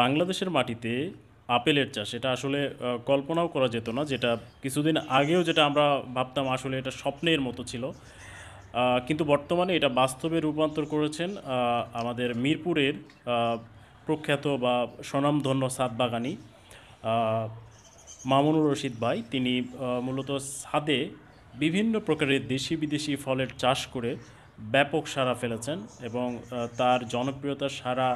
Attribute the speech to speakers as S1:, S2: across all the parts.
S1: বাংলাদেশের মাটিতে আপেলের চাষ এটা আসলে কল্পনাও করা যেত না যেটা কিছুদিন আগেও যেটা আমরা ভাবতাম আসলে এটা স্বপ্নের মতো ছিল কিন্তু বর্তমানে এটা বাস্তবে রূপান্তর করেছেন আমাদের মিরপুরের প্রখ্যাত বা স্বনামধন্য সাদ বাগানি মামুনুর রশিদ ভাই তিনি মূলত সাদে বিভিন্ন প্রকারের দেশি বিদেশি ফলের চাষ করে ব্যাপক সাড়া ফেলেছেন এবং তার জনপ্রিয়তা সারা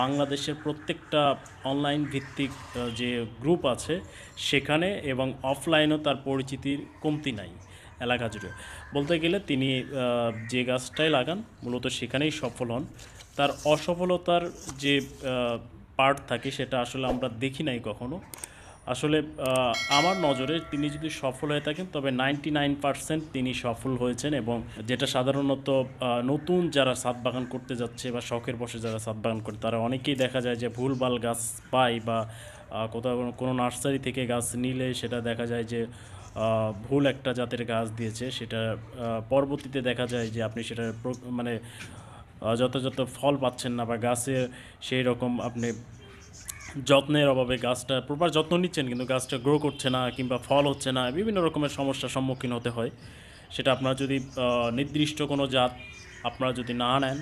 S1: বাংলাদেশের প্রত্যেকটা অনলাইন ভিত্তিক যে গ্রুপ আছে সেখানে এবং অফলাইনেও তার পরিচিতির কমতি নাই এলাকা জুড়ে বলতে গেলে তিনি যে গাছটাই লাগান মূলত সেখানেই সফল হন তার অসফলতার যে পার্ট থাকে সেটা আসলে আমরা দেখি নাই কখনো আসলে আমার নজরে তিনি যদি সফল হয়ে থাকেন তবে নাইনটি নাইন পার্সেন্ট তিনি সফল হয়েছেন এবং যেটা সাধারণত নতুন যারা সাত বাগান করতে যাচ্ছে বা শখের বসে যারা সাত বাগান করে তারা অনেকেই দেখা যায় যে ভুলভাল গাছ পায় বা কোথাও কোনো নার্সারি থেকে গাছ নিলে সেটা দেখা যায় যে ভুল একটা জাতের গাছ দিয়েছে সেটা পরবর্তীতে দেখা যায় যে আপনি সেটা মানে যথাযথ ফল পাচ্ছেন না বা গাছে সেই রকম আপনি যত্নের অভাবে গাছটা প্রপার যত্ন নিচ্ছেন কিন্তু গাছটা গ্রো করছে না কিংবা ফল হচ্ছে না বিভিন্ন রকমের সমস্যার সম্মুখীন হতে হয় সেটা আপনার যদি নির্দিষ্ট কোনো জাত আপনারা যদি না নেন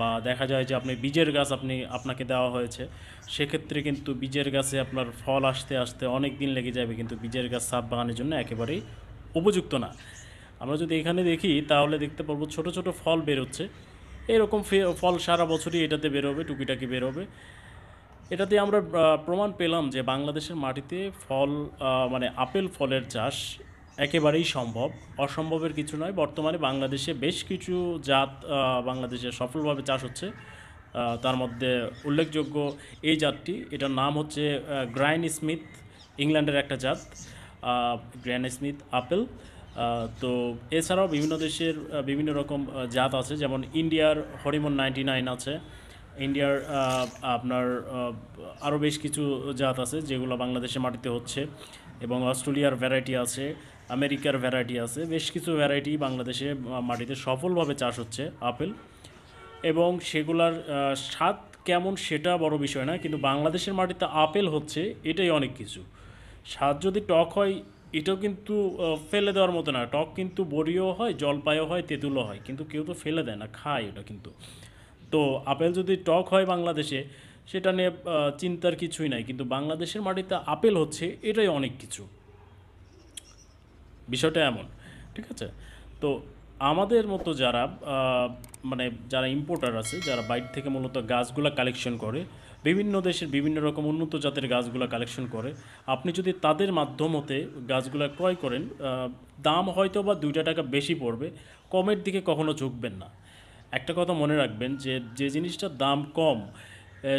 S1: বা দেখা যায় যে আপনি বীজের গাছ আপনি আপনাকে দেওয়া হয়েছে সেক্ষেত্রে কিন্তু বীজের গাছে আপনার ফল আসতে আসতে অনেক দিন লেগে যাবে কিন্তু বীজের গাছ সাপ বাগানের জন্য একেবারেই উপযুক্ত না আমরা যদি এখানে দেখি তাহলে দেখতে পারবো ছোট ছোট ফল বেরোচ্ছে এরকম ফল সারা বছরই এটাতে বেরোবে টুকিটাকি বেরোবে এটাতে আমরা প্রমাণ পেলাম যে বাংলাদেশের মাটিতে ফল মানে আপেল ফলের চাষ একেবারেই সম্ভব অসম্ভবের কিছু নয় বর্তমানে বাংলাদেশে বেশ কিছু জাত বাংলাদেশে সফলভাবে চাষ হচ্ছে তার মধ্যে উল্লেখযোগ্য এই জাতটি এটার নাম হচ্ছে গ্রাইন স্মিথ ইংল্যান্ডের একটা জাত গ্র্যান স্মিথ আপেল তো এছাড়াও বিভিন্ন দেশের বিভিন্ন রকম জাত আছে যেমন ইন্ডিয়ার হরিমন নাইনটি নাইন আছে ইন্ডিয়ার আপনার আরও বেশ কিছু জাত আছে যেগুলো বাংলাদেশে মাটিতে হচ্ছে এবং অস্ট্রেলিয়ার ভ্যারাইটি আছে আমেরিকার ভ্যারাইটি আছে বেশ কিছু ভ্যারাইটি বাংলাদেশে মাটিতে সফলভাবে চাষ হচ্ছে আপেল এবং সেগুলার স্বাদ কেমন সেটা বড় বিষয় না কিন্তু বাংলাদেশের মাটিতে আপেল হচ্ছে এটাই অনেক কিছু স্বাদ যদি টক হয় এটাও কিন্তু ফেলে দেওয়ার মতো না টক কিন্তু বড়িও হয় জলপাইও হয় তেঁতুলও হয় কিন্তু কেউ তো ফেলে দেয় না খায় ওটা কিন্তু তো আপেল যদি টক হয় বাংলাদেশে সেটা নিয়ে চিন্তার কিছুই নাই কিন্তু বাংলাদেশের মাটিতে আপেল হচ্ছে এটাই অনেক কিছু বিষয়টা এমন ঠিক আছে তো আমাদের মতো যারা মানে যারা ইম্পোর্টার আছে যারা বাইরে থেকে মূলত গাছগুলো কালেকশন করে বিভিন্ন দেশের বিভিন্ন রকম উন্নত জাতের গাছগুলো কালেকশন করে আপনি যদি তাদের মাধ্যম হতে গাছগুলো ক্রয় করেন দাম হয়তো বা দুইটা টাকা বেশি পড়বে কমের দিকে কখনো ঝুঁকবেন না একটা কথা মনে রাখবেন যে যে জিনিসটার দাম কম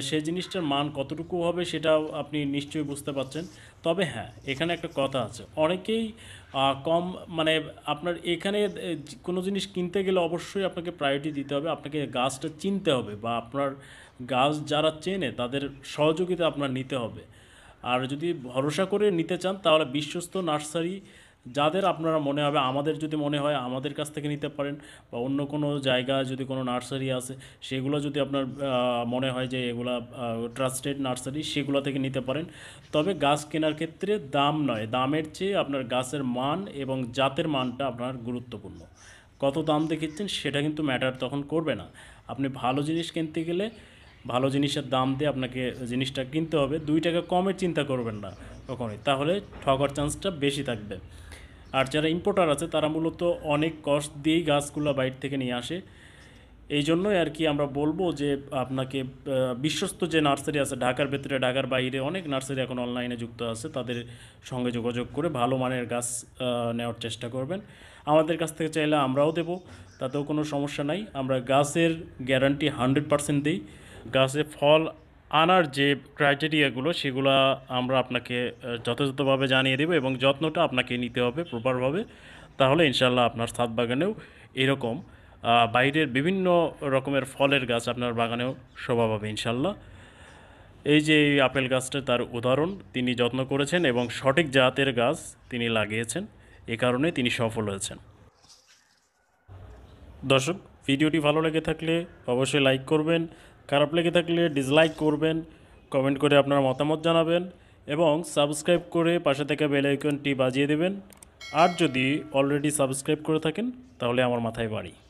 S1: সে জিনিসটার মান কতটুকু হবে সেটা আপনি নিশ্চয়ই বুঝতে পারছেন তবে হ্যাঁ এখানে একটা কথা আছে অনেকেই কম মানে আপনার এখানে কোনো জিনিস কিনতে গেলে অবশ্যই আপনাকে প্রায়োরিটি দিতে হবে আপনাকে গাছটা চিনতে হবে বা আপনার গাছ যারা চেনে তাদের সহযোগিতা আপনার নিতে হবে আর যদি ভরসা করে নিতে চান তাহলে বিশ্বস্ত নার্সারি যাদের আপনারা মনে হবে আমাদের যদি মনে হয় আমাদের কাছ থেকে নিতে পারেন বা অন্য কোনো জায়গা যদি কোনো নার্সারি আছে সেগুলো যদি আপনার মনে হয় যে এগুলা ট্রাস্টেড নার্সারি সেগুলো থেকে নিতে পারেন তবে গাছ কেনার ক্ষেত্রে দাম নয় দামের চেয়ে আপনার গাছের মান এবং জাতের মানটা আপনার গুরুত্বপূর্ণ কত দাম দেখেছেন সেটা কিন্তু ম্যাটার তখন করবে না আপনি ভালো জিনিস কিনতে গেলে ভালো জিনিসের দাম দিয়ে আপনাকে জিনিসটা কিনতে হবে দুই টাকা কমের চিন্তা করবেন না কখনোই তাহলে ঠকার চান্সটা বেশি থাকবে আর যারা ইম্পোর্টার আছে তারা মূলত অনেক কষ্ট দিয়েই গাছগুলো বাইরে থেকে নিয়ে আসে এই জন্যই আর কি আমরা বলবো যে আপনাকে বিশ্বস্ত যে নার্সারি আছে ঢাকার ভেতরে ঢাকার বাইরে অনেক নার্সারি এখন অনলাইনে যুক্ত আছে তাদের সঙ্গে যোগাযোগ করে ভালো মানের গাছ নেওয়ার চেষ্টা করবেন আমাদের কাছ থেকে চাইলে আমরাও দেব তাতেও কোনো সমস্যা নাই আমরা গাছের গ্যারান্টি হান্ড্রেড পার্সেন্ট দিই গাছে ফল আনার যে ক্রাইটেরিয়াগুলো সেগুলো আমরা আপনাকে যথাযথভাবে জানিয়ে দেবো এবং যত্নটা আপনাকে নিতে হবে প্রপারভাবে তাহলে ইনশাল্লাহ আপনার ছাদ বাগানেও এরকম বাইরের বিভিন্ন রকমের ফলের গাছ আপনার বাগানেও শোভা পাবে ইনশাল্লাহ এই যে এই আপেল গাছটা তার উদাহরণ তিনি যত্ন করেছেন এবং সঠিক জাতের গাছ তিনি লাগিয়েছেন এ কারণে তিনি সফল হয়েছেন দর্শক ভিডিওটি ভালো লেগে থাকলে অবশ্যই লাইক করবেন খারাপ লেগে থাকলে ডিসলাইক করবেন কমেন্ট করে আপনার মতামত জানাবেন এবং সাবস্ক্রাইব করে পাশে থাকা বেল আইকনটি বাজিয়ে দেবেন আর যদি অলরেডি সাবস্ক্রাইব করে থাকেন তাহলে আমার মাথায় বাড়ি